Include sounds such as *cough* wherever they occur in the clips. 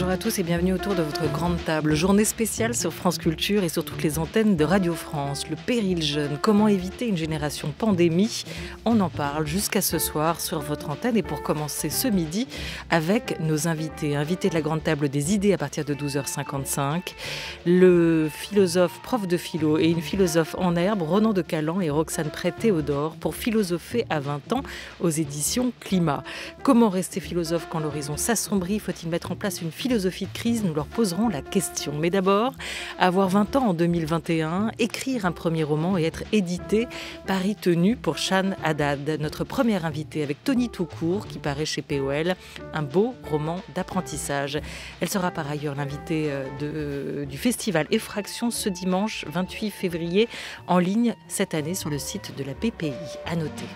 Bonjour à tous et bienvenue autour de votre grande table. Journée spéciale sur France Culture et sur toutes les antennes de Radio France. Le péril jeune, comment éviter une génération pandémie On en parle jusqu'à ce soir sur votre antenne et pour commencer ce midi avec nos invités. Invités de la grande table des idées à partir de 12h55. Le philosophe, prof de philo et une philosophe en herbe, Renan de Calan et Roxane Pré-Théodore pour philosopher à 20 ans aux éditions Climat. Comment rester philosophe quand l'horizon s'assombrit Faut-il mettre en place une philosophie de crise, nous leur poserons la question. Mais d'abord, avoir 20 ans en 2021, écrire un premier roman et être édité, Paris tenu pour Shan Haddad, notre première invitée avec Tony Toucourt qui paraît chez POL, un beau roman d'apprentissage. Elle sera par ailleurs l'invitée euh, euh, du festival Effraction ce dimanche 28 février en ligne cette année sur le site de la PPI. À noter.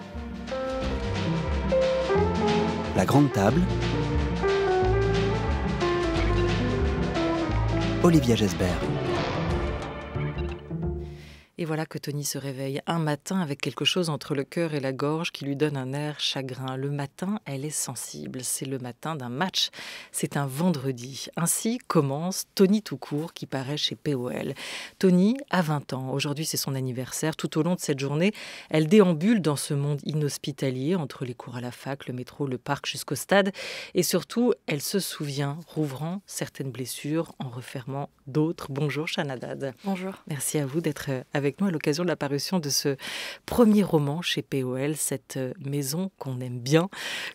La grande table Olivia Gesbert. Et voilà que Tony se réveille un matin avec quelque chose entre le cœur et la gorge qui lui donne un air chagrin. Le matin, elle est sensible. C'est le matin d'un match. C'est un vendredi. Ainsi commence Tony tout court qui paraît chez POL. Tony a 20 ans. Aujourd'hui, c'est son anniversaire. Tout au long de cette journée, elle déambule dans ce monde inhospitalier entre les cours à la fac, le métro, le parc jusqu'au stade. Et surtout, elle se souvient, rouvrant certaines blessures, en refermant d'autres. Bonjour Chanadad. Bonjour. Merci à vous d'être avec avec nous à l'occasion de la parution de ce premier roman chez POL, cette maison qu'on aime bien.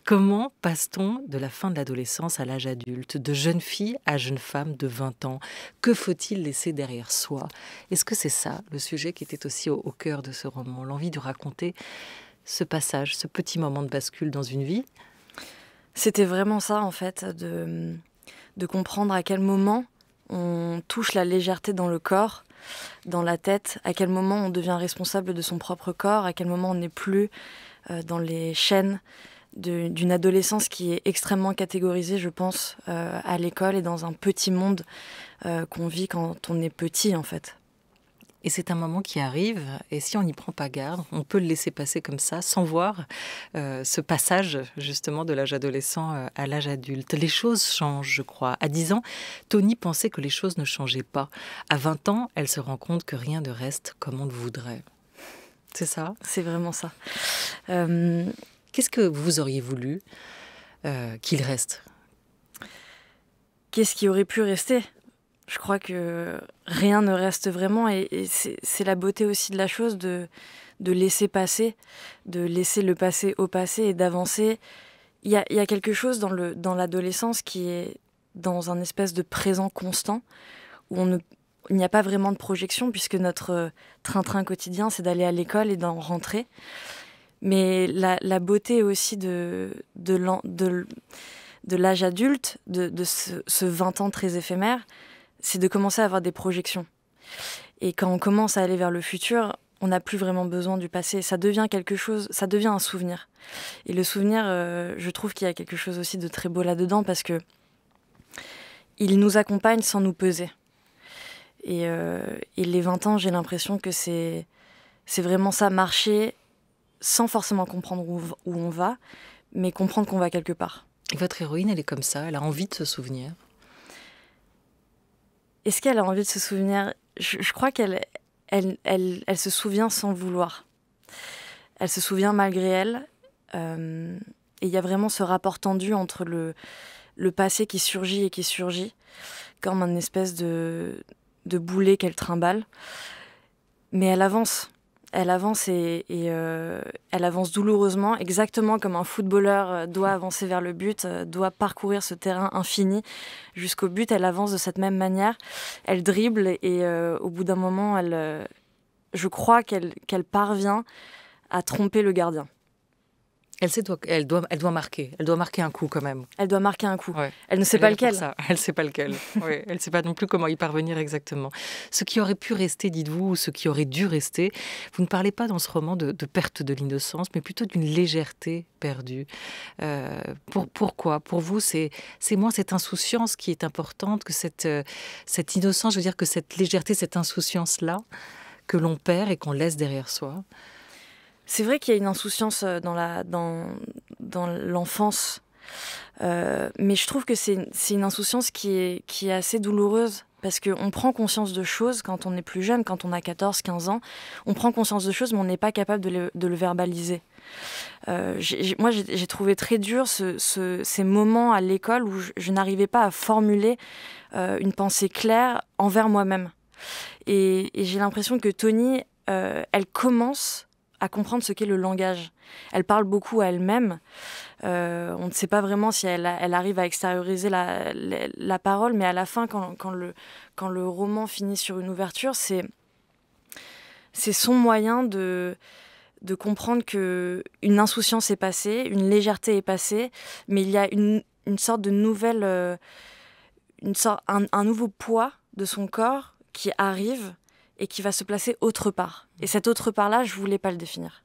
Comment passe-t-on de la fin de l'adolescence à l'âge adulte, de jeune fille à jeune femme de 20 ans Que faut-il laisser derrière soi Est-ce que c'est ça le sujet qui était aussi au, cœur de ce roman, l'envie de raconter ce passage, ce petit moment de bascule dans une vie C'était vraiment ça en fait, de comprendre à quel moment on touche la légèreté dans le corps dans la tête, à quel moment on devient responsable de son propre corps, à quel moment on n'est plus euh, dans les chaînes d'une adolescence qui est extrêmement catégorisée, je pense, euh, à l'école et dans un petit monde euh, qu'on vit quand on est petit, en fait. Et c'est un moment qui arrive, et si on n'y prend pas garde, on peut le laisser passer comme ça, sans voir euh, ce passage justement de l'âge adolescent euh, à l'âge adulte. Les choses changent, je crois. À 10 ans, Tony pensait que les choses ne changeaient pas. À 20 ans, elle se rend compte que rien ne reste comme on le voudrait. C'est ça C'est vraiment ça. Euh, qu'est-ce que vous auriez voulu qu'il reste Qu'est-ce qui aurait pu rester je crois que rien ne reste vraiment et, c'est la beauté aussi de la chose de, laisser passer, de laisser le passé au passé et d'avancer. Il y a, quelque chose dans l'adolescence qui est dans un espèce de présent constant où il n'y a pas vraiment de projection puisque notre train-train quotidien, c'est d'aller à l'école et d'en rentrer. Mais la, beauté aussi de, l'âge adulte, de, ce, ce, 20 ans très éphémère, c'est de commencer à avoir des projections. Et quand on commence à aller vers le futur, on n'a plus vraiment besoin du passé. Ça devient quelque chose, ça devient un souvenir. Et le souvenir, euh, je trouve qu'il y a quelque chose aussi de très beau là-dedans parce que il nous accompagne sans nous peser. Et, euh, les 20 ans, j'ai l'impression que c'est, vraiment ça, marcher sans forcément comprendre où, où on va, mais comprendre qu'on va quelque part. votre héroïne, elle est comme ça, elle a envie de se souvenir est-ce qu'elle a envie de se souvenir je, crois qu'elle elle, elle, se souvient sans vouloir. Elle se souvient malgré elle. Euh, et il y a vraiment ce rapport tendu entre le, passé qui surgit et qui surgit, comme une espèce de, de boulet qu'elle trimballe. Mais elle avance elle avance et, euh, elle avance douloureusement, exactement comme un footballeur euh, doit avancer vers le but, euh, doit parcourir ce terrain infini jusqu'au but. Elle avance de cette même manière. Elle dribble et au bout d'un moment, elle, je crois qu'elle parvient à tromper le gardien. Elle, sait, elle, doit, elle doit marquer. Elle doit marquer un coup quand même. Elle doit marquer un coup. Elle ne sait pas lequel. Elle ne sait pas lequel. *laughs* Elle ne sait pas non plus comment y parvenir exactement. Ce qui aurait pu rester, dites-vous, ou ce qui aurait dû rester, vous ne parlez pas dans ce roman de, perte de l'innocence, mais plutôt d'une légèreté perdue. Euh, pour, pourquoi Pour vous, c'est moins cette insouciance qui est importante que cette, euh, cette innocence, je veux dire que cette légèreté, cette insouciance-là que l'on perd et qu'on laisse derrière soi. C'est vrai qu'il y a une insouciance euh, dans la dans dans l'enfance, euh, mais je trouve que c'est une insouciance qui est qui est assez douloureuse parce qu'on prend conscience de choses quand on est plus jeune, quand on a 14, 15 ans, on prend conscience de choses, mais on n'est pas capable de le, verbaliser. Euh, moi, j'ai trouvé très dur ces moments à l'école où je, n'arrivais pas à formuler une pensée claire envers moi-même. Et, j'ai l'impression que Tony, elle commence à comprendre ce qu'est le langage. Elle parle beaucoup à elle-même. Euh, on ne sait pas vraiment si elle, arrive à extérioriser la, parole, mais à la fin, quand, le, quand le roman finit sur une ouverture, c'est, c'est son moyen de, de comprendre que une insouciance est passée, une légèreté est passée, mais il y a une, sorte de nouvelle, euh, une sorte, un nouveau poids de son corps qui arrive et qui va se placer autre part. Et cette autre part-là, je voulais pas le définir.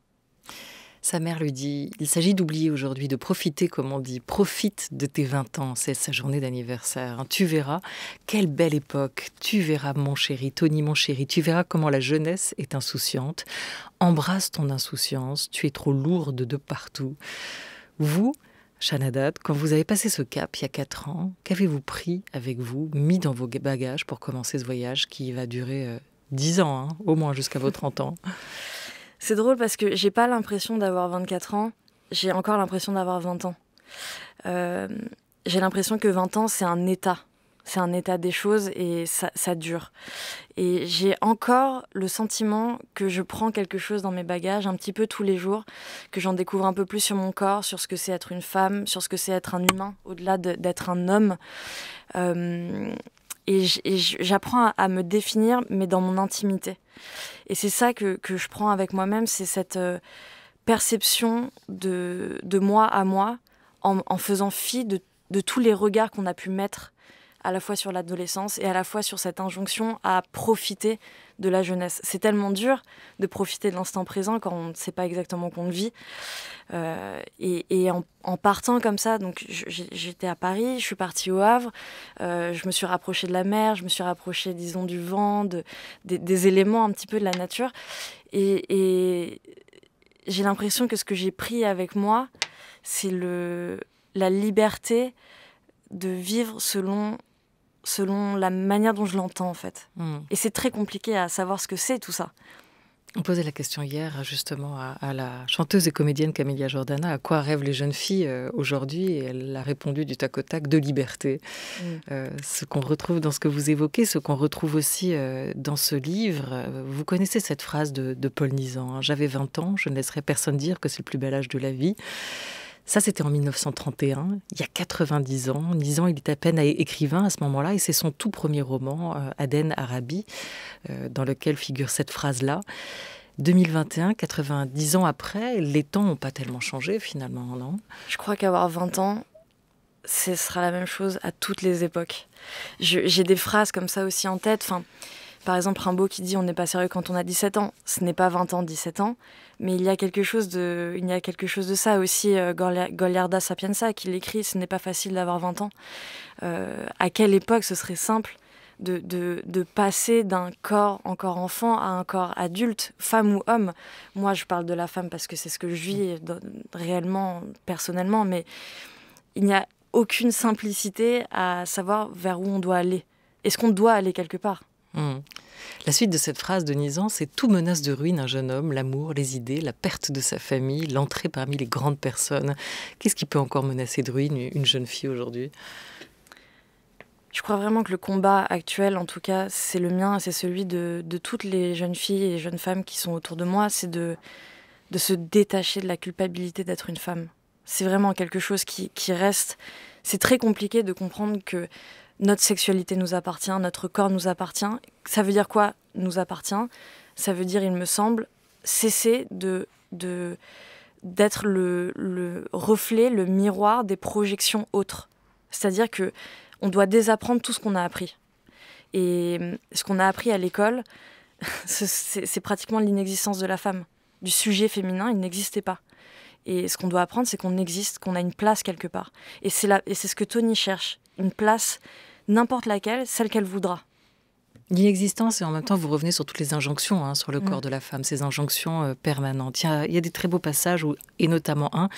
Sa mère lui dit Il s'agit d'oublier aujourd'hui, de profiter, comme on dit. Profite de tes 20 ans, c'est sa journée d'anniversaire. Tu verras, quelle belle époque. Tu verras, mon chéri, Tony, mon chéri, tu verras comment la jeunesse est insouciante. Embrasse ton insouciance, tu es trop lourde de partout. Vous, Shanadad, quand vous avez passé ce cap il y a 4 ans, qu'avez-vous pris avec vous, mis dans vos bagages pour commencer ce voyage qui va durer euh, 10 ans, hein, au moins jusqu'à vos 30 ans. C'est drôle parce que j'ai pas l'impression d'avoir 24 ans, j'ai encore l'impression d'avoir 20 ans. Euh, j'ai l'impression que 20 ans, c'est un état. C'est un état des choses et ça, dure. Et j'ai encore le sentiment que je prends quelque chose dans mes bagages un petit peu tous les jours, que j'en découvre un peu plus sur mon corps, sur ce que c'est être une femme, sur ce que c'est être un humain, au-delà d'être un homme. Euh, et j'apprends à me définir, mais dans mon intimité. Et c'est ça que, je prends avec moi-même, c'est cette euh, perception de, moi à moi, en, faisant fi de tous les regards qu'on a pu mettre à la fois sur l'adolescence et à la fois sur cette injonction à profiter de la jeunesse. C'est tellement dur de profiter de l'instant présent quand on ne sait pas exactement qu'on le vit. Euh, et, en, partant comme ça, donc j'étais à Paris, je suis partie au Havre, euh, je me suis rapprochée de la mer, je me suis rapprochée, disons, du vent, de, des, éléments un petit peu de la nature. Et, et j'ai l'impression que ce que j'ai pris avec moi, c'est le la liberté de vivre selon selon la manière dont je l'entends en fait. Hmm. Et c'est très compliqué à savoir ce que c'est tout ça. On posait la question hier justement à, la chanteuse et comédienne Camélia Jordana, à quoi rêvent les jeunes filles euh, aujourd'hui Et elle a répondu du tac au tac, de liberté. Hmm. Euh, ce qu'on retrouve dans ce que vous évoquez, ce qu'on retrouve aussi euh, dans ce livre. Vous connaissez cette phrase de, Paul Nizan, hein, J'avais 20 ans, je ne laisserai personne dire que c'est le plus bel âge de la vie ». Ça, c'était en 1931, il y a 90 ans. 10 ans, il est à peine écrivain à ce moment-là, et c'est son tout premier roman, euh, Aden Arabi, euh, dans lequel figure cette phrase-là. 2021, 90 ans après, les temps n'ont pas tellement changé finalement, non Je crois qu'avoir 20 ans, ce sera la même chose à toutes les époques. J'ai des phrases comme ça aussi en tête. Enfin, par exemple, Rimbaud qui dit on n'est pas sérieux quand on a 17 ans, ce n'est pas 20 ans, 17 ans, mais il y a quelque chose de, il y a quelque chose de ça aussi. Euh, Goliarda Sapienza qui l'écrit, ce n'est pas facile d'avoir 20 ans. Euh, à quelle époque ce serait simple de, de, de, passer d'un corps encore enfant à un corps adulte, femme ou homme. Moi, je parle de la femme parce que c'est ce que je vis euh, réellement, personnellement, mais il n'y a aucune simplicité à savoir vers où on doit aller. Est-ce qu'on doit aller quelque part Hmm. La suite de cette phrase de Nizan, c'est Tout menace de ruine un jeune homme, l'amour, les idées, la perte de sa famille, l'entrée parmi les grandes personnes. Qu'est-ce qui peut encore menacer de ruine une jeune fille aujourd'hui je crois vraiment que le combat actuel, en tout cas, c'est le mien, c'est celui de, toutes les jeunes filles et jeunes femmes qui sont autour de moi, c'est de, de se détacher de la culpabilité d'être une femme. C'est vraiment quelque chose qui reste. C'est très compliqué de comprendre que notre sexualité nous appartient, notre corps nous appartient. Ça veut dire quoi nous appartient Ça veut dire, il me semble, cesser de, de d'être le, le, reflet, le miroir des projections autres. C'est-à-dire que on doit désapprendre tout ce qu'on a appris. Et hum, ce qu'on a appris à l'école, *laughs* c'est, pratiquement l'inexistence de la femme. Du sujet féminin, il n'existait pas. Et ce qu'on doit apprendre, c'est qu'on existe, qu'on a une place quelque part. Et c'est, la, et c'est ce que Tony cherche, une place n'importe laquelle, celle qu'elle voudra. L'inexistence et en même temps vous revenez sur toutes les injonctions hein, sur le mm. corps de la femme, ces injonctions euh, permanentes. Il y, a, il y, a, des très beaux passages et notamment un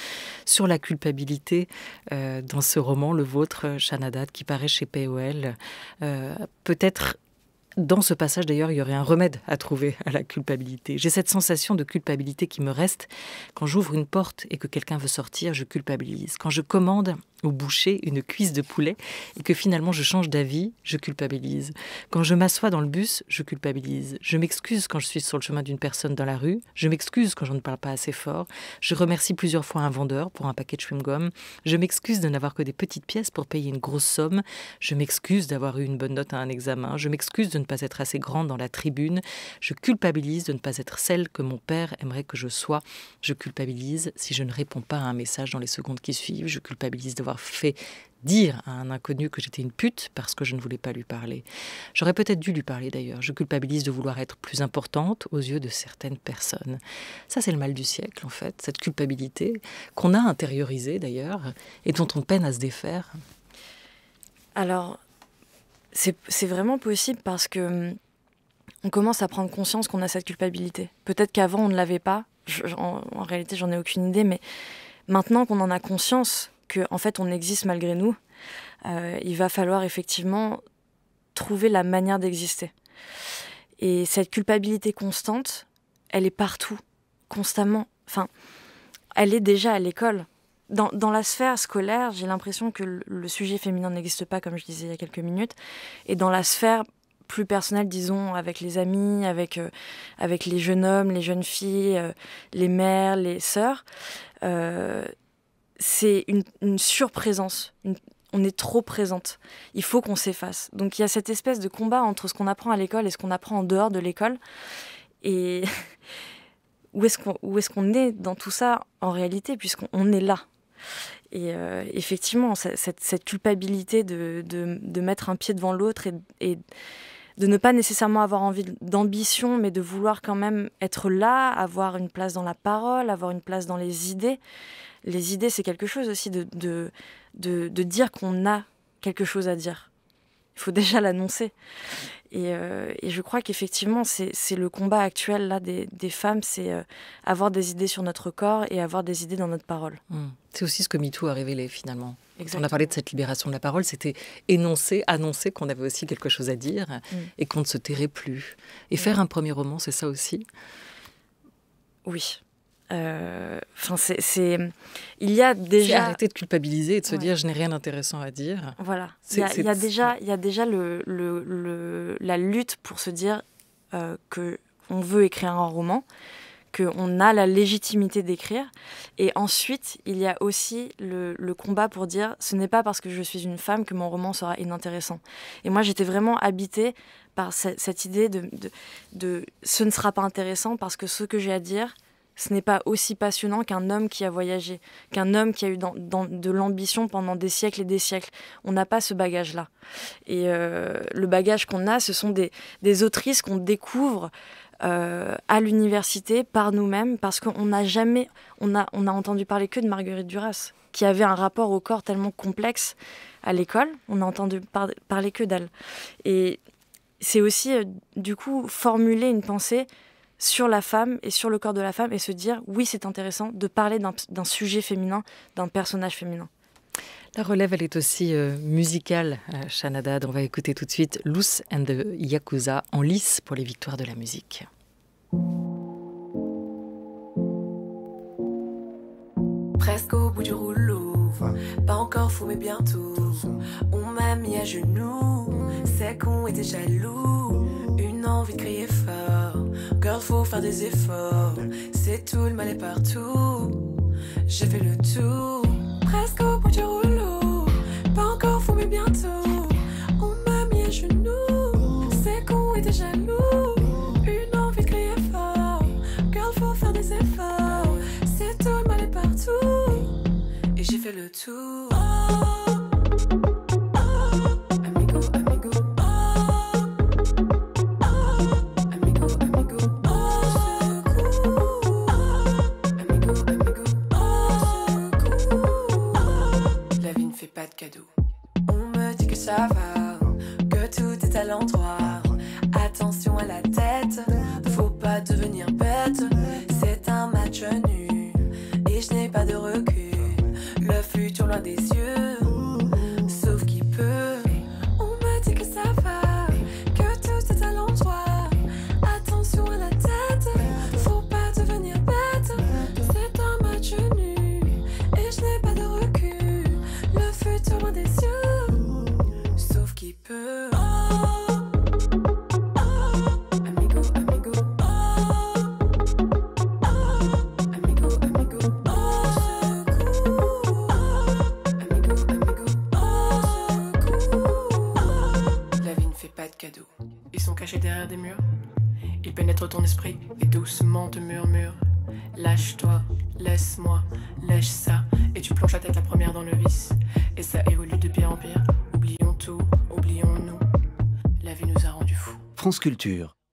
sur la culpabilité euh, dans ce roman, le vôtre, euh, shanadat qui paraît chez POL. Peut-être dans ce passage, d'ailleurs, il y aurait un remède à trouver à la culpabilité. J'ai cette sensation de culpabilité qui me reste. Quand j'ouvre une porte et que quelqu'un veut sortir, je culpabilise. Quand je commande au boucher une cuisse de poulet et que finalement je change d'avis, je culpabilise. Quand je m'assois dans le bus, je culpabilise. Je m'excuse quand je suis sur le chemin d'une personne dans la rue. Je m'excuse quand je ne parle pas assez fort. Je remercie plusieurs fois un vendeur pour un paquet de chewing-gum. Je m'excuse de n'avoir que des petites pièces pour payer une grosse somme. Je m'excuse d'avoir eu une bonne note à un examen. Je m'excuse de pas être assez grande dans la tribune. Je culpabilise de ne pas être celle que mon père aimerait que je sois. Je culpabilise si je ne réponds pas à un message dans les secondes qui suivent. Je culpabilise d'avoir fait dire à un inconnu que j'étais une pute parce que je ne voulais pas lui parler. J'aurais peut-être dû lui parler d'ailleurs. Je culpabilise de vouloir être plus importante aux yeux de certaines personnes. Ça, c'est le mal du siècle, en fait, cette culpabilité qu'on a intériorisée d'ailleurs et dont on peine à se défaire. Alors, c'est vraiment possible parce que hum, on commence à prendre conscience qu'on a cette culpabilité. Peut-être qu'avant on ne l'avait pas. en, réalité, j'en ai aucune idée, mais maintenant qu'on en a conscience que en fait on existe malgré nous, euh, il va falloir effectivement trouver la manière d'exister. Et cette culpabilité constante, elle est partout, constamment. Enfin, elle est déjà à l'école dans, la sphère scolaire, j'ai l'impression que le, sujet féminin n'existe pas, comme je disais il y a quelques minutes. Et dans la sphère plus personnelle, disons, avec les amis, avec, euh, avec les jeunes hommes, les jeunes filles, euh, les mères, les sœurs, euh, c'est une, une surprésence. on est trop présente. Il faut qu'on s'efface. Donc il y a cette espèce de combat entre ce qu'on apprend à l'école et ce qu'on apprend en dehors de l'école. Et. *laughs* où est-ce qu'on est, est, dans tout ça en réalité, puisqu'on est là et euh, effectivement, cette, culpabilité de, mettre un pied devant l'autre et, de ne pas nécessairement avoir envie d'ambition, mais de vouloir quand même être là, avoir une place dans la parole, avoir une place dans les idées. Les idées, c'est quelque chose aussi de, de, de dire qu'on a quelque chose à dire. Il faut *laughs* déjà l'annoncer. Euh, et, je crois qu'effectivement, c'est le combat actuel là, des, femmes, c'est euh, avoir des idées sur notre corps et avoir des idées dans notre parole. Mmh. C'est aussi ce que MeToo a révélé finalement. On a parlé de cette libération de la parole, c'était énoncer, annoncer qu'on avait aussi quelque chose à dire mmh. et qu'on ne se tairait plus. Et mmh. faire un premier roman, c'est ça aussi Oui. Euh, enfin, c'est, il y a déjà arrêter de culpabiliser et de se dire je n'ai rien d'intéressant à dire. Voilà. Il y, a déjà, il y a déjà la lutte pour se dire euh, que on veut écrire un roman, que on a la légitimité d'écrire. Et ensuite, il y a aussi le, combat pour dire ce n'est pas parce que je suis une femme que mon roman sera inintéressant. Et moi, j'étais vraiment habitée par cette, idée de, de ce ne sera pas intéressant parce que ce que j'ai à dire ce n'est pas aussi passionnant qu'un homme qui a voyagé, qu'un homme qui a eu de l'ambition pendant des siècles et des siècles. On n'a pas ce bagage-là. Et euh, le bagage qu'on a, ce sont des, autrices qu'on découvre euh, à l'université par nous-mêmes, parce qu'on n'a jamais, on a, entendu parler que de Marguerite Duras, qui avait un rapport au corps tellement complexe à l'école. On n'a entendu parler que d'elle. Et c'est aussi, euh, du coup, formuler une pensée sur la femme et sur le corps de la femme et se dire oui c'est intéressant de parler d'un sujet féminin, d'un personnage féminin. La relève, elle est aussi euh, musicale, chanada euh, On va écouter tout de suite Loose and the Yakuza en lice pour les victoires de la musique. Presque au bout du rouleau, pas encore fou mais bientôt. On m'a mis à genoux, c'est qu'on était jaloux. Une envie de crier fort. Girl, faut faire des efforts. C'est tout, le mal est partout. J'ai fait le tout Presque au bout du rouleau. Pas encore fou, mais bientôt. On m'a mis à genoux. C'est qu'on et déjà jaloux.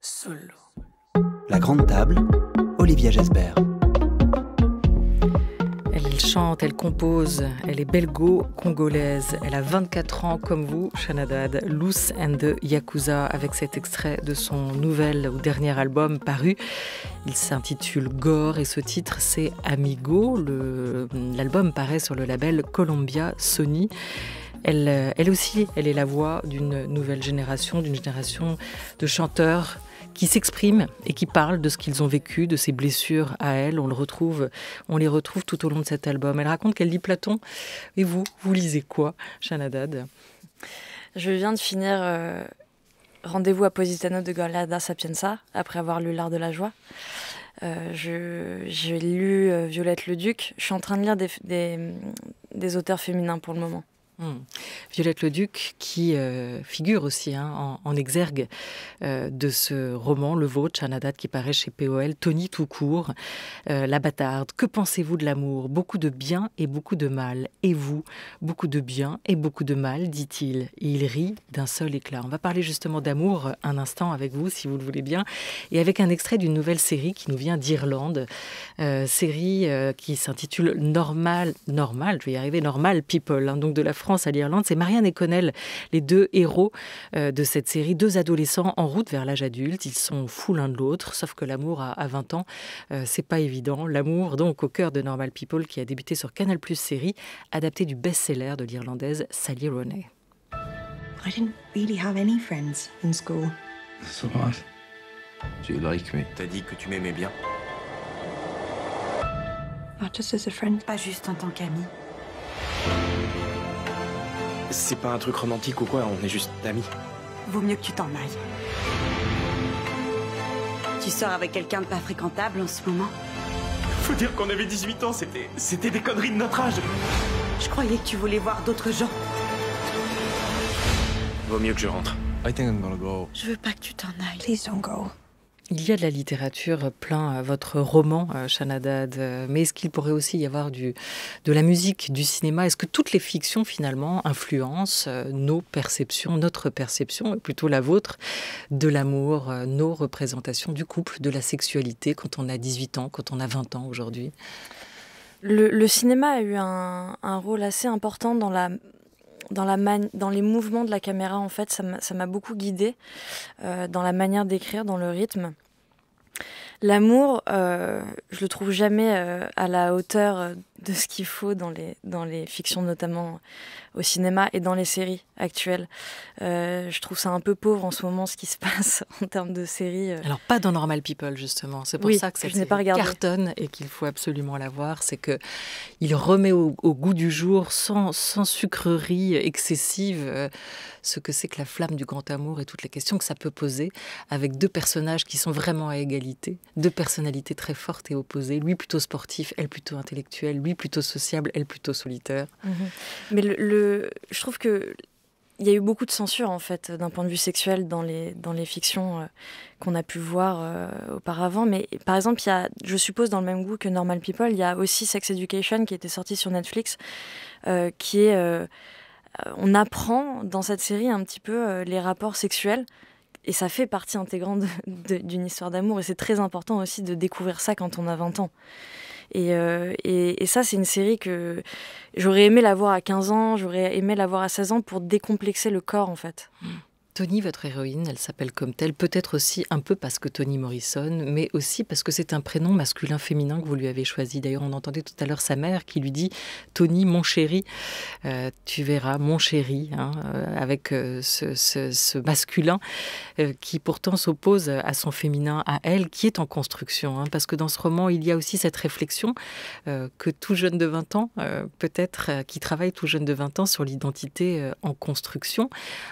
Solo. La Grande Table, Olivia Jasper. Elle chante, elle compose, elle est belgo-congolaise. Elle a 24 ans comme vous, Shanadad. Loose and the Yakuza, avec cet extrait de son nouvel ou dernier album paru. Il s'intitule Gore et ce titre c'est Amigo. L'album paraît sur le label Columbia Sony. Euh, elle, aussi, elle est la voix d'une nouvelle génération, d'une génération de chanteurs qui s'expriment et qui parlent de ce qu'ils ont vécu, de ces blessures à elle. On le retrouve, on les retrouve tout au long de cet album. Elle raconte qu'elle lit Platon. Et vous, vous lisez quoi, Shanadad Je viens de finir euh, Rendez-vous à Positano de Galada Sapienza après avoir lu L'Art de la Joie. Euh, j'ai lu Violette le Je suis en train de lire des auteurs féminins pour le moment. Hmm. Violette Leduc, qui euh, figure aussi hein, en, exergue euh, de ce roman, Le Vôtre, un qui paraît chez POL, Tony tout court, euh, La bâtarde. Que pensez-vous de l'amour Beaucoup de bien et beaucoup de mal. Et vous Beaucoup de bien et beaucoup de mal, dit-il. il rit d'un seul éclat. On va parler justement d'amour un instant avec vous, si vous le voulez bien, et avec un extrait d'une nouvelle série qui nous vient d'Irlande, série qui s'intitule Normal, Normal, je vais y arriver, Normal People, hein, donc de la France à l'Irlande. C'est Marianne et Connell, les deux héros euh, de cette série, deux adolescents en route vers l'âge adulte. Ils sont fous l'un de l'autre, sauf que l'amour à 20 ans, euh, c'est pas évident. L'amour, donc, au cœur de Normal People, qui a débuté sur Canal Plus série, adapté du best-seller de l'Irlandaise Sally Rooney. I didn't dit que tu m'aimais bien. as a friend. Pas juste en tant qu'ami. C'est pas un truc romantique ou quoi, on est juste amis. Vaut mieux que tu t'en ailles. Tu sors avec quelqu'un de pas fréquentable en ce moment Faut dire qu'on avait 18 ans, c'était... c'était des conneries de notre âge Je croyais que tu voulais voir d'autres gens. Vaut mieux que je rentre. I think I'm go. Je veux pas que tu t'en ailles. Please don't go. Il y a de la littérature euh, plein euh, votre roman, euh, Shanadad, mais est-ce qu'il pourrait aussi y avoir du, de la musique, du cinéma Est-ce que toutes les fictions, finalement, influencent nos perceptions, notre perception, plutôt la vôtre, de l'amour, nos représentations du couple, de la sexualité quand on a 18 ans, quand on a 20 ans aujourd'hui le, cinéma a eu un, rôle assez important dans la dans, les mouvements de la caméra, en fait, ça m'a beaucoup guidée euh, dans la manière d'écrire, dans le rythme. L'amour, euh, je le trouve jamais euh, à la hauteur de ce qu'il faut dans dans les fictions, notamment au cinéma et dans les séries actuelles. Euh, je trouve ça un peu pauvre en ce moment ce qui se *laughs* passe en termes de séries. Euh. Alors pas dans Normal People justement, c'est pour ça que cette je pas cartonne et qu'il faut absolument la voir, c'est que il remet au, goût du jour sans, sans sucrerie excessive euh, ce que c'est que la flamme du grand amour et toutes les questions que ça peut poser avec deux personnages qui sont vraiment à égalité, deux personnalités très fortes et opposées, lui plutôt sportif, elle plutôt intellectuelle, lui plutôt sociable, elle plutôt solitaire. Mhm. Mais le je trouve que il y a eu beaucoup de censure en fait d'un point de vue sexuel dans les dans les fictions euh, qu'on a pu voir euh, auparavant mais par exemple il y a je suppose dans le même goût que Normal People il y a aussi Sex Education qui était sorti sur Netflix euh, qui est on apprend dans cette série un petit peu les rapports sexuels et ça fait partie intégrante *laughs* d'une histoire d'amour et c'est très important aussi de découvrir ça quand on a 20 ans euh, et, ça, c'est une série que j'aurais aimé l'avoir à 15 ans, j'aurais aimé voir à 16 ans pour décomplexer le corps, en fait. Tony, votre héroïne, elle s'appelle comme telle, peut-être aussi un peu parce que Tony Morrison, mais aussi parce que c'est un prénom masculin-féminin que vous lui avez choisi. D'ailleurs, on entendait tout à l'heure sa mère qui lui dit Tony, mon chéri, euh, tu verras, mon chéri, hein, euh, avec euh, ce, masculin qui pourtant s'oppose à son féminin, à elle, qui est en construction. Hein. parce que dans ce roman, il y a aussi cette réflexion que tout jeune de 20 ans, peut-être, qui travaille tout jeune de 20 ans sur l'identité en construction.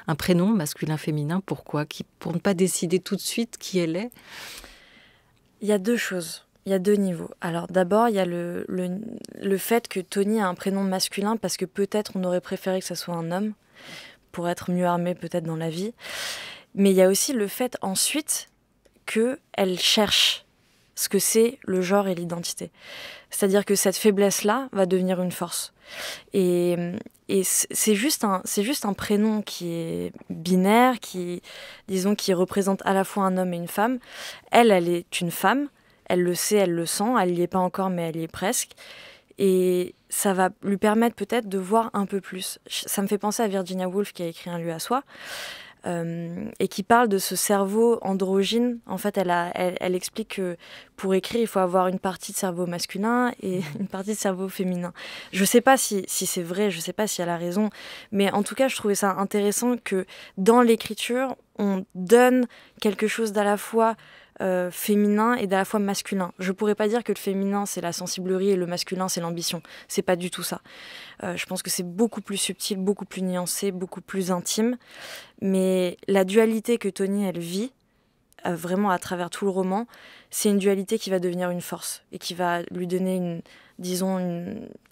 Un prénom masculin féminin. Pourquoi qui Pour ne pas décider tout de suite qui elle est Il y a deux choses. Il y a deux niveaux. Alors d'abord, il y a le, fait que Tony a un prénom masculin parce que peut-être on aurait préféré que ça soit un homme pour être mieux armé peut-être dans la vie. Mais il y a aussi le fait ensuite que elle cherche ce que c'est le genre et l'identité. C'est-à-dire que cette faiblesse-là va devenir une force. Et, et c'est juste, un, juste un prénom qui est binaire, qui, disons, qui représente à la fois un homme et une femme. Elle, elle est une femme. Elle le sait, elle le sent. Elle n'y est pas encore, mais elle y est presque. Et ça va lui permettre peut-être de voir un peu plus. Ça me fait penser à Virginia Woolf qui a écrit Un lieu à soi. Euh, et qui parle de ce cerveau androgyne. En fait, elle, explique que pour écrire, il faut avoir une partie de cerveau masculin et mmh. une partie de cerveau féminin. Je ne sais pas si, si c'est vrai, je ne sais pas si elle a raison, mais en tout cas, je trouvais ça intéressant que dans l'écriture, on donne quelque chose d'à la fois euh, féminin et à la fois masculin. Je pourrais pas dire que le féminin c'est la sensiblerie et le masculin c'est l'ambition. C'est pas du tout ça. Euh, je pense que c'est beaucoup plus subtil, beaucoup plus nuancé, beaucoup plus intime. Mais la dualité que Tony elle vit, vraiment à travers tout le roman, c'est une dualité qui va devenir une force et qui va lui donner une, disons,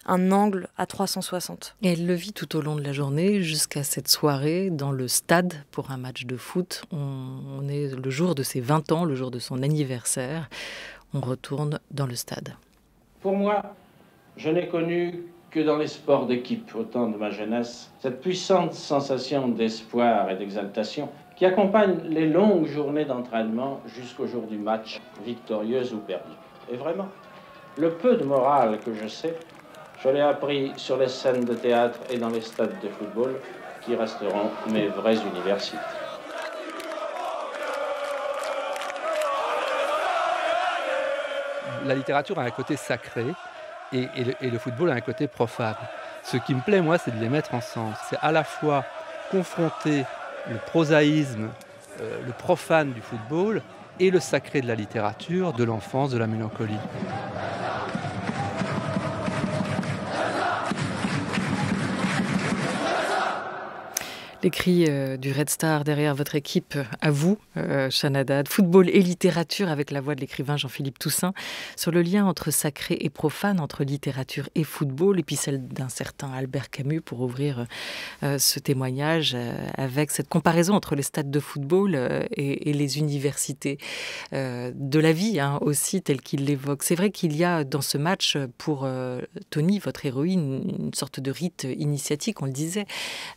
un angle à 360. Et elle le vit tout au long de la journée jusqu'à cette soirée dans le stade pour un match de foot. On, on est le jour de ses 20 ans, le jour de son anniversaire. On retourne dans le stade. Pour moi, je n'ai connu que dans les sports d'équipe au temps de ma jeunesse cette puissante sensation d'espoir et d'exaltation qui accompagne les longues journées d'entraînement jusqu'au jour du match, victorieuse ou perdue. Et vraiment, le peu de morale que je sais, je l'ai appris sur les scènes de théâtre et dans les stades de football qui resteront mes vraies universités. La littérature a un côté sacré et, le, et le football a un côté profane. Ce qui me plaît, moi, c'est de les mettre ensemble. C'est à la fois confronter le prosaïsme, euh, le profane du football et le sacré de la littérature, de l'enfance, de la mélancolie. L'écrit euh, du Red Star derrière votre équipe, à vous, Chanadad. Euh, football et littérature avec la voix de l'écrivain Jean-Philippe Toussaint sur le lien entre sacré et profane, entre littérature et football, et puis celle d'un certain Albert Camus pour ouvrir euh, ce témoignage avec cette comparaison entre les stades de football et, les universités de la vie hein, aussi, telle qu'il l'évoque. C'est vrai qu'il y a dans ce match pour Tony, votre héroïne, une sorte de rite initiatique, on le disait.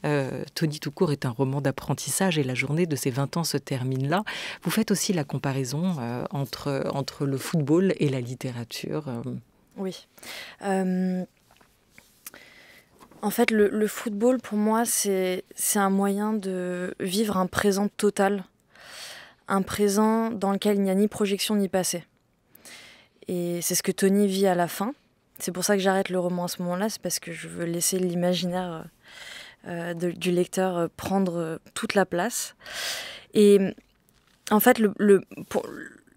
Tony tout court est un roman d'apprentissage et la journée de ses 20 ans se termine là. Vous faites aussi la comparaison euh, entre, entre le football et la littérature. Euh. Oui. Euh, en fait, le, le, football, pour moi, c'est un moyen de vivre un présent total, un présent dans lequel il n'y a ni projection ni passé. Et c'est ce que Tony vit à la fin. C'est pour ça que j'arrête le roman à ce moment-là, c'est parce que je veux laisser l'imaginaire euh, du lecteur euh, prendre euh, toute la place. Et en fait, le,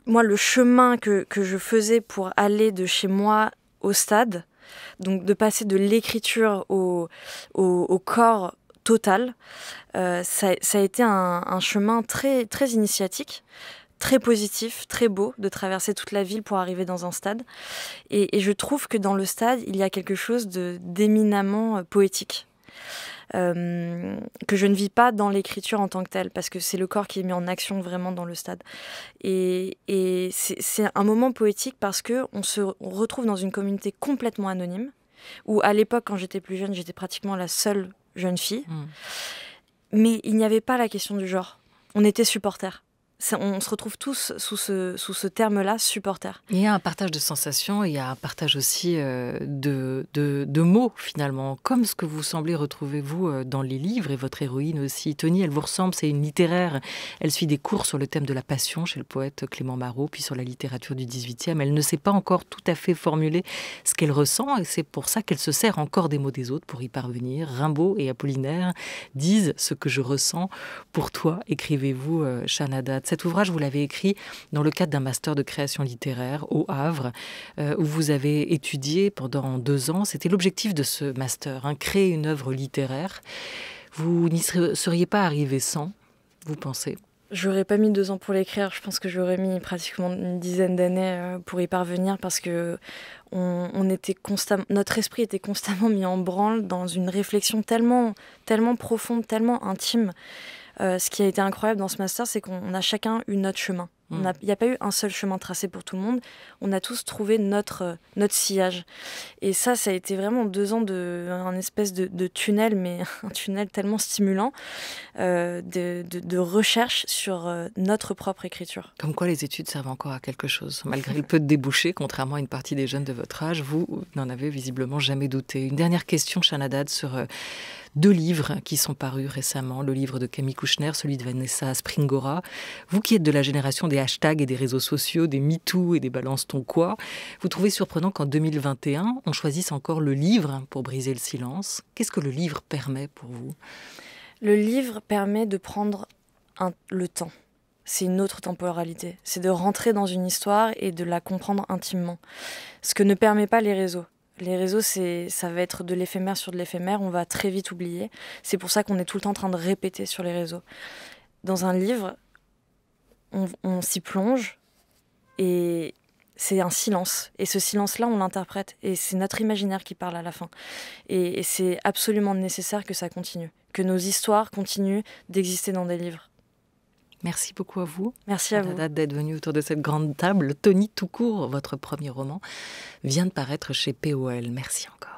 moi, le chemin que, je faisais pour aller de chez moi au stade, donc de passer de l'écriture au, au, corps total, ça, a été un, chemin très, très initiatique, très positif, très beau, de traverser toute la ville pour arriver dans un stade. Et, et je trouve que dans le stade, il y a quelque chose d'éminemment poétique. Euh, que je ne vis pas dans l'écriture en tant que telle, parce que c'est le corps qui est mis en action vraiment dans le stade. Et, c'est un moment poétique parce que on se retrouve dans une communauté complètement anonyme, où à l'époque, quand j'étais plus jeune, j'étais pratiquement la seule jeune fille. Hmm. Mais il n'y avait pas la question du genre. On était supporters on se retrouve tous sous ce, sous ce terme-là, supporter. Il y a un partage de sensations, il y a un partage aussi euh, de, de, mots finalement, comme ce que vous semblez retrouver vous euh, dans les livres et votre héroïne aussi. Tony, elle vous ressemble, c'est une littéraire. Elle suit des cours sur le thème de la passion chez le poète Clément Marot, puis sur la littérature du 18e. Elle ne sait pas encore tout à fait formuler ce qu'elle ressent et c'est pour ça qu'elle se sert encore des mots des autres pour y parvenir. Rimbaud et Apollinaire disent ce que je ressens pour toi, écrivez-vous, euh, Shanada cet ouvrage, vous l'avez écrit dans le cadre d'un master de création littéraire au Havre, euh, où vous avez étudié pendant deux ans. C'était l'objectif de ce master, hein, créer une œuvre littéraire. Vous n'y seriez pas arrivé sans, vous pensez J'aurais pas mis deux ans pour l'écrire. Je pense que j'aurais mis pratiquement une dizaine d'années euh, pour y parvenir parce que était constamment, notre esprit était constamment mis en branle dans une réflexion tellement, tellement profonde, tellement intime. Euh, ce qui a été incroyable dans ce master, c'est qu'on a chacun eu notre chemin. Mm. Il n'y a, pas eu un seul chemin tracé pour tout le monde. On a tous trouvé notre, euh, sillage. Et ça, ça a été vraiment deux ans de un espèce de, tunnel, mais *laughs* un tunnel tellement stimulant euh, de, recherche sur notre propre écriture. Comme quoi, les études servent encore à quelque chose. Malgré le peu de débouchés, contrairement à une partie des jeunes de votre âge, vous n'en avez visiblement jamais douté. Une dernière question, Chanadad, sur deux livres qui sont parus récemment, le livre de Camille Kouchner, celui de Vanessa Springora. Vous qui êtes de la génération des hashtags et des réseaux sociaux, des MeToo et des Balance ton quoi, vous trouvez surprenant qu'en 2021, on choisisse encore le livre pour briser le silence. Qu'est-ce que le livre permet pour vous Le livre permet de prendre le temps c'est une autre temporalité. C'est de rentrer dans une histoire et de la comprendre intimement. Ce que ne permet pas les réseaux. Les réseaux, c'est, ça va être de l'éphémère sur de l'éphémère, on va très vite oublier. C'est pour ça qu'on est tout le temps en train de répéter sur les réseaux. Dans un livre, on, s'y plonge et c'est un silence. Et ce silence-là, on l'interprète. Et c'est notre imaginaire qui parle à la fin. et c'est absolument nécessaire que ça continue, que nos histoires continuent d'exister dans des livres. Merci beaucoup à vous. Merci à, vous. d'être venu autour de cette grande table. Tony court, votre premier roman, vient de paraître chez POL. Merci encore.